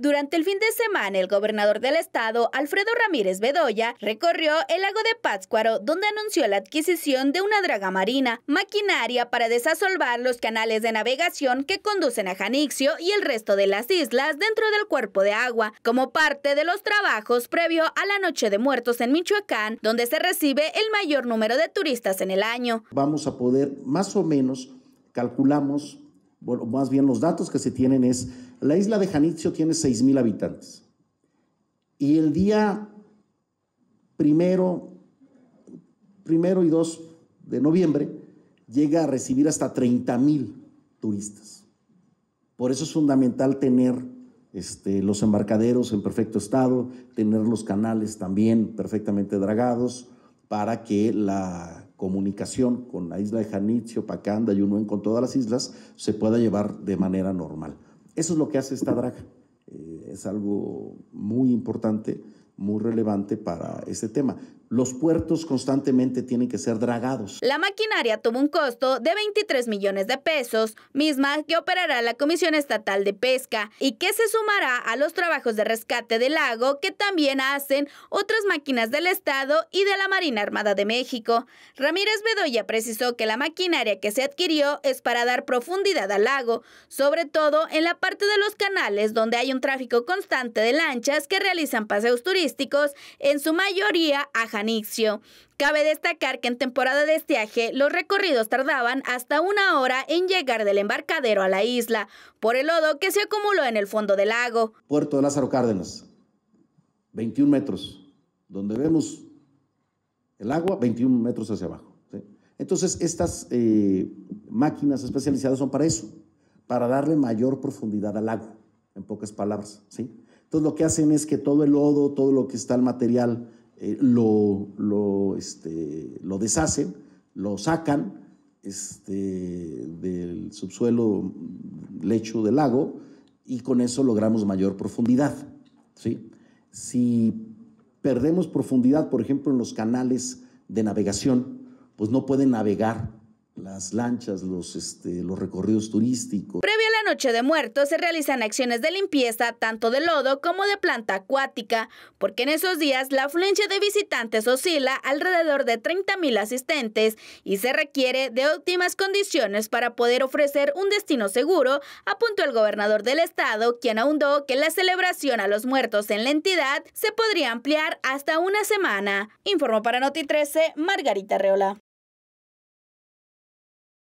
Durante el fin de semana, el gobernador del estado, Alfredo Ramírez Bedoya, recorrió el lago de Pátzcuaro, donde anunció la adquisición de una draga marina, maquinaria para desasolvar los canales de navegación que conducen a Janixio y el resto de las islas dentro del cuerpo de agua, como parte de los trabajos previo a la Noche de Muertos en Michoacán, donde se recibe el mayor número de turistas en el año. Vamos a poder, más o menos, calculamos bueno, más bien los datos que se tienen es, la isla de Janitzio tiene 6.000 habitantes. Y el día primero, primero y 2 de noviembre llega a recibir hasta 30.000 turistas. Por eso es fundamental tener este, los embarcaderos en perfecto estado, tener los canales también perfectamente dragados para que la comunicación con la isla de Janitzio, Pacanda y uno con todas las islas se pueda llevar de manera normal. Eso es lo que hace esta draga. Eh, es algo muy importante, muy relevante para este tema los puertos constantemente tienen que ser dragados. La maquinaria tuvo un costo de 23 millones de pesos, misma que operará la Comisión Estatal de Pesca y que se sumará a los trabajos de rescate del lago que también hacen otras máquinas del Estado y de la Marina Armada de México. Ramírez Bedoya precisó que la maquinaria que se adquirió es para dar profundidad al lago, sobre todo en la parte de los canales donde hay un tráfico constante de lanchas que realizan paseos turísticos, en su mayoría a Cabe destacar que en temporada de estiaje los recorridos tardaban hasta una hora en llegar del embarcadero a la isla por el lodo que se acumuló en el fondo del lago. Puerto de Lázaro Cárdenas, 21 metros, donde vemos el agua, 21 metros hacia abajo. Entonces estas eh, máquinas especializadas son para eso, para darle mayor profundidad al agua, en pocas palabras. ¿sí? Entonces lo que hacen es que todo el lodo, todo lo que está el material, eh, lo, este, lo, deshacen, lo sacan este, del subsuelo lecho del lago y con eso logramos mayor profundidad. ¿sí? Si perdemos profundidad, por ejemplo, en los canales de navegación, pues no pueden navegar las lanchas, los, este, los recorridos turísticos. Noche de Muertos se realizan acciones de limpieza tanto de lodo como de planta acuática, porque en esos días la afluencia de visitantes oscila alrededor de 30.000 asistentes y se requiere de óptimas condiciones para poder ofrecer un destino seguro, apuntó el gobernador del estado, quien ahondó que la celebración a los muertos en la entidad se podría ampliar hasta una semana. Informó para Noti 13 Margarita Reola.